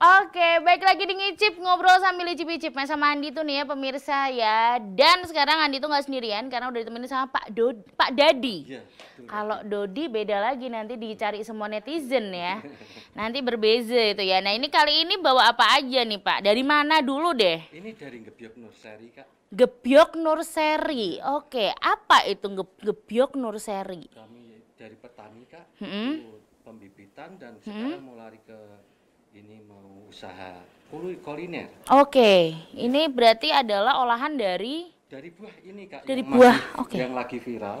Oke, baik lagi di ngicip ngobrol sambil icip-icip nah, sama Andi tuh nih ya pemirsa ya. Dan sekarang Andi tuh nggak sendirian karena udah ditemenin sama Pak Dodi, Pak Dadi. Ya, Kalau Dodi beda lagi nanti dicari semua netizen ya. nanti berbeza itu ya. Nah ini kali ini bawa apa aja nih Pak? Dari mana dulu deh? Ini dari Gebyok Nurseri Kak. Gebyok Nurseri, oke. Apa itu Ge Gebyok Nurseri? Kami dari petani Kak, mm -hmm. pembibitan dan sekarang -hmm. mau lari ke ini mau usaha kuliner. Oke, ini berarti adalah olahan dari dari buah ini kak. Dari buah, oke. Yang lagi viral.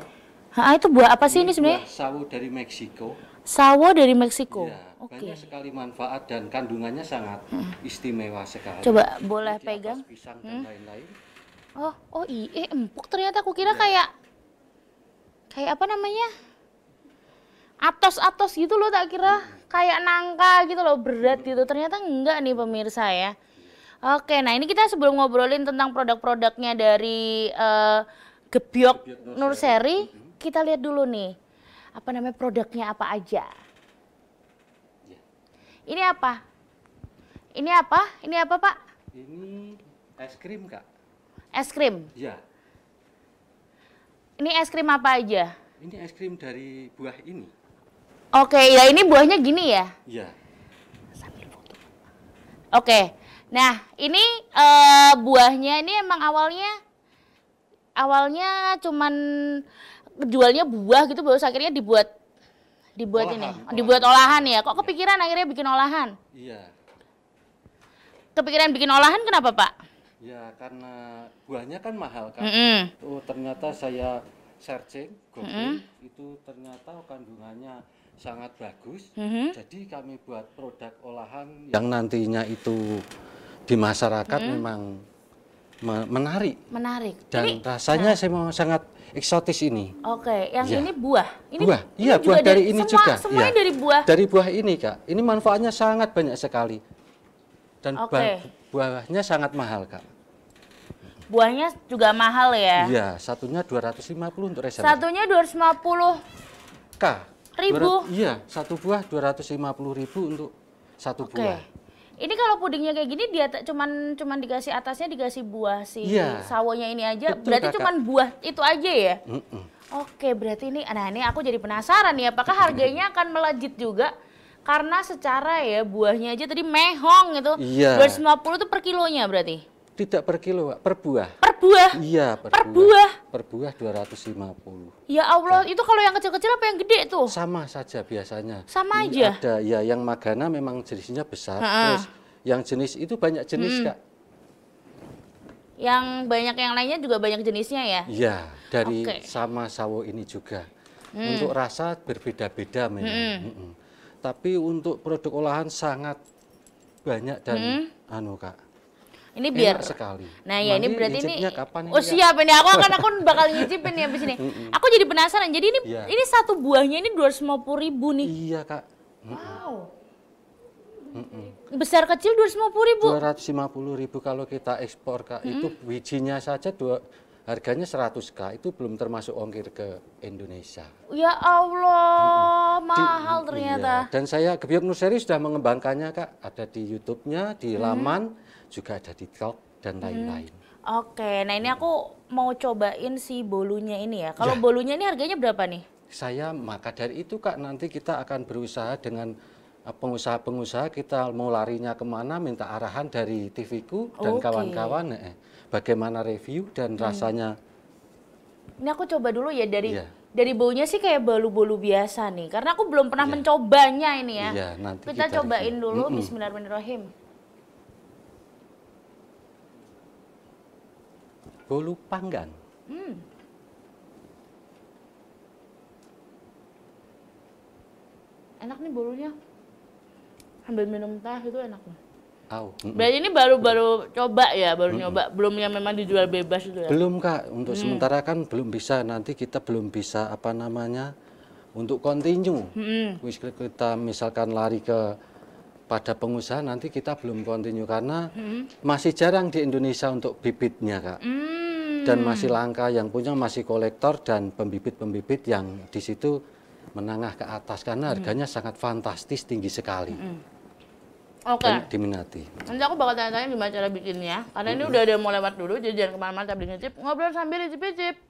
Ah itu buah apa sih ini, sebenarnya? Sawo dari Meksiko. Sawo dari Meksiko. Ya, okay. Banyak sekali manfaat dan kandungannya sangat hmm. istimewa sekali. Coba boleh Di pegang. Pisang hmm. dan lain-lain. Oh, oh iya empuk ternyata aku kira ya. kayak kayak apa namanya? Atos-atos gitu loh tak kira. Hmm kayak nangka gitu loh berat gitu ternyata enggak nih pemirsa ya oke nah ini kita sebelum ngobrolin tentang produk-produknya dari uh, gebyok nurseri kita lihat dulu nih apa namanya produknya apa aja ini apa ini apa ini apa pak ini es krim kak es krim ya ini es krim apa aja ini es krim dari buah ini Oke, okay, ya ini buahnya gini ya? Iya. Sambil foto. Oke. Okay. Nah, ini uh, buahnya ini emang awalnya awalnya cuman jualnya buah gitu baru akhirnya dibuat dibuat olahan, ini, olahan. dibuat olahan ya. Kok iya. kepikiran ya. akhirnya bikin olahan? Iya. Kepikiran bikin olahan kenapa, Pak? Ya, karena buahnya kan mahal kan. Mm -hmm. Oh, ternyata saya searching Google mm -hmm. itu ternyata kandungannya sangat bagus. Mm -hmm. Jadi kami buat produk olahan yang nantinya itu di masyarakat mm -hmm. memang menarik. Menarik. Dan ini, rasanya nah. saya mau sangat eksotis ini. Oke, yang ya. ini buah. Ini buah. Iya, buah dari, dari ini semua, juga. Semuanya ya. dari buah. Dari buah ini, Kak. Ini manfaatnya sangat banyak sekali. Dan okay. buahnya sangat mahal, Kak. Buahnya juga mahal ya? Iya, satunya 250 untuk reseller. Satunya 250 Kak ribu? iya, satu buah dua ratus lima puluh ribu untuk satu okay. buah. Ini kalau pudingnya kayak gini dia cuman cuman dikasih atasnya dikasih buah sih yeah. sawonya ini aja. Betul, berarti kakak. cuman buah itu aja ya? Mm -mm. Oke, berarti ini nah ini aku jadi penasaran nih apakah harganya akan melejit juga? Karena secara ya buahnya aja tadi mehong itu. Yeah. 250 itu per kilonya berarti. Tidak per kilo, Pak, per buah. Per buah? Iya, per, per buah. Per buah 250. Ya Allah, nah. itu kalau yang kecil-kecil apa yang gede tuh? Sama saja biasanya. Sama Ini aja? Ada, ya yang magana memang jenisnya besar. Ha -ha. Terus yang jenis itu banyak jenis, hmm. Kak. Yang banyak yang lainnya juga banyak jenisnya ya? Iya, dari okay. sama sawo ini juga. Hmm. Untuk rasa berbeda-beda memang. Hmm. Hmm. Tapi untuk produk olahan sangat banyak dan hmm. anu, Kak ini biar Enak sekali. Nah, ya Mandi ini berarti ini kapan ini? Oh, iya. siap ini aku akan aku bakal nyicipin ya habis ini. aku jadi penasaran. Jadi ini yeah. ini satu buahnya ini 250 ribu nih. Iya, Kak. Wow. Mm -mm. Besar kecil 250 ribu? 250 ribu kalau kita ekspor kak, mm -hmm. itu wijinya saja dua, harganya 100k itu belum termasuk ongkir ke Indonesia. Ya Allah, mahal ternyata. Iya. Dan saya Gebiok Nuseri sudah mengembangkannya Kak, ada di YouTube-nya, di hmm. laman, juga ada di TikTok dan mm-hmm. lain-lain. Hmm. Oke, nah ini aku mau cobain si bolunya ini ya. Kalau ya. bolunya ini harganya berapa nih? Saya maka dari itu Kak nanti kita akan berusaha dengan Eh, pengusaha-pengusaha kita mau larinya kemana minta arahan dari TV-ku dan kawan-kawan okay. Eh, eh, bagaimana review dan hmm. rasanya. Ini aku coba dulu ya dari yeah. dari baunya sih kayak bolu-bolu biasa nih karena aku belum pernah yeah. mencobanya ini ya. Yeah, nanti kita, kita cobain review. dulu mm -mm. Bismillahirrahmanirrahim. Bolu panggang. Hmm. Enak nih bolunya sambil minum teh itu enak banget. Oh. Mm ini baru-baru coba ya, baru mm -mm. nyoba. Belum yang memang dijual bebas itu ya? Belum kak, untuk mm. sementara kan belum bisa. Nanti kita belum bisa apa namanya untuk continue. Mm -mm. Kita misalkan lari ke pada pengusaha nanti kita belum continue karena mm. masih jarang di Indonesia untuk bibitnya kak. Mm. Dan masih langka yang punya masih kolektor dan pembibit-pembibit yang di situ menengah ke atas karena mm. harganya mm. sangat fantastis tinggi sekali. Mm Oke. Okay. diminati. Nanti aku bakal tanya-tanya gimana cara bikinnya. Karena mm -hmm. ini udah ada mau lewat dulu, jadi jangan kemana-mana tapi ngicip. Ngobrol sambil icip-icip.